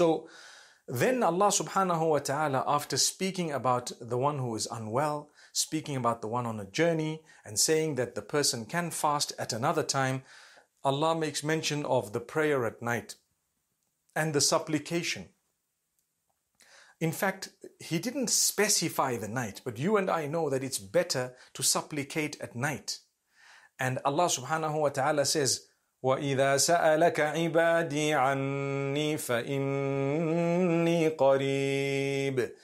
So then Allah subhanahu wa ta'ala, after speaking about the one who is unwell, speaking about the one on a journey, and saying that the person can fast at another time, Allah makes mention of the prayer at night and the supplication. In fact, He didn't specify the night, but you and I know that it's better to supplicate at night. And Allah subhanahu wa ta'ala says, وإذا سألك عبادي عني فإني قريب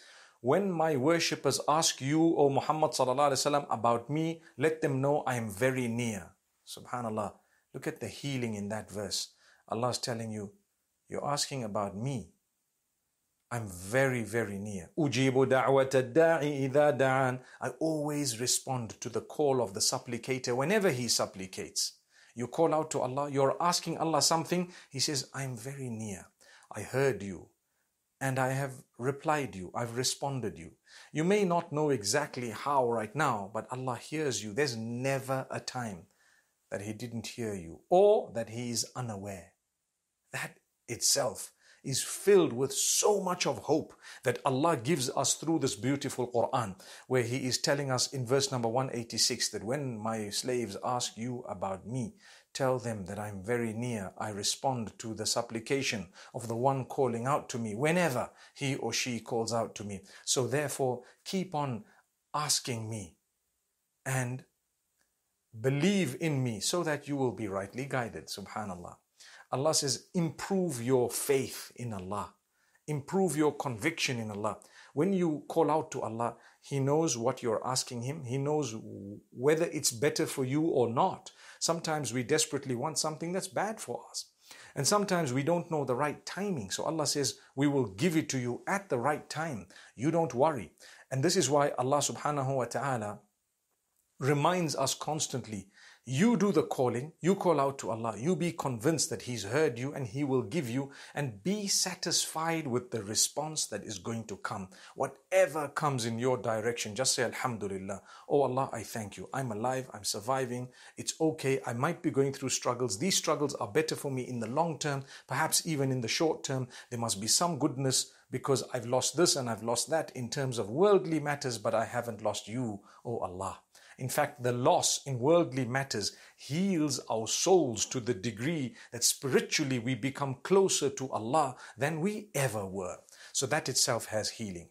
When my worshippers ask you, O Muhammad sallallahu alaihi wasallam, about me, let them know I am very near. Subhanallah. Look at the healing in that verse. Allah is telling you, you're asking about me. I'm very, very near. Ujibu da'an. I always respond to the call of the supplicator whenever he supplicates. You call out to Allah, you're asking Allah something. He says, I'm very near. I heard you and I have replied you. I've responded you. You may not know exactly how right now, but Allah hears you. There's never a time that He didn't hear you or that He is unaware. That itself is filled with so much of hope that Allah gives us through this beautiful Quran, where He is telling us in verse number 186 that when my slaves ask you about me, Tell them that I'm very near. I respond to the supplication of the one calling out to me whenever he or she calls out to me. So therefore, keep on asking me and believe in me so that you will be rightly guided. Subhanallah. Allah says, improve your faith in Allah, improve your conviction in Allah. When you call out to Allah, He knows what you're asking Him, He knows whether it's better for you or not. Sometimes we desperately want something that's bad for us. And sometimes we don't know the right timing. So Allah says, We will give it to you at the right time. You don't worry. And this is why Allah subhanahu wa ta'ala reminds us constantly. You do the calling, you call out to Allah, you be convinced that He's heard you and He will give you, and be satisfied with the response that is going to come. Whatever comes in your direction, just say Alhamdulillah. Oh Allah, I thank you. I'm alive, I'm surviving, it's okay, I might be going through struggles. These struggles are better for me in the long term, perhaps even in the short term. There must be some goodness because I've lost this and I've lost that in terms of worldly matters, but I haven't lost you, oh Allah. In fact, the loss in worldly matters heals our souls to the degree that spiritually we become closer to Allah than we ever were. So that itself has healing.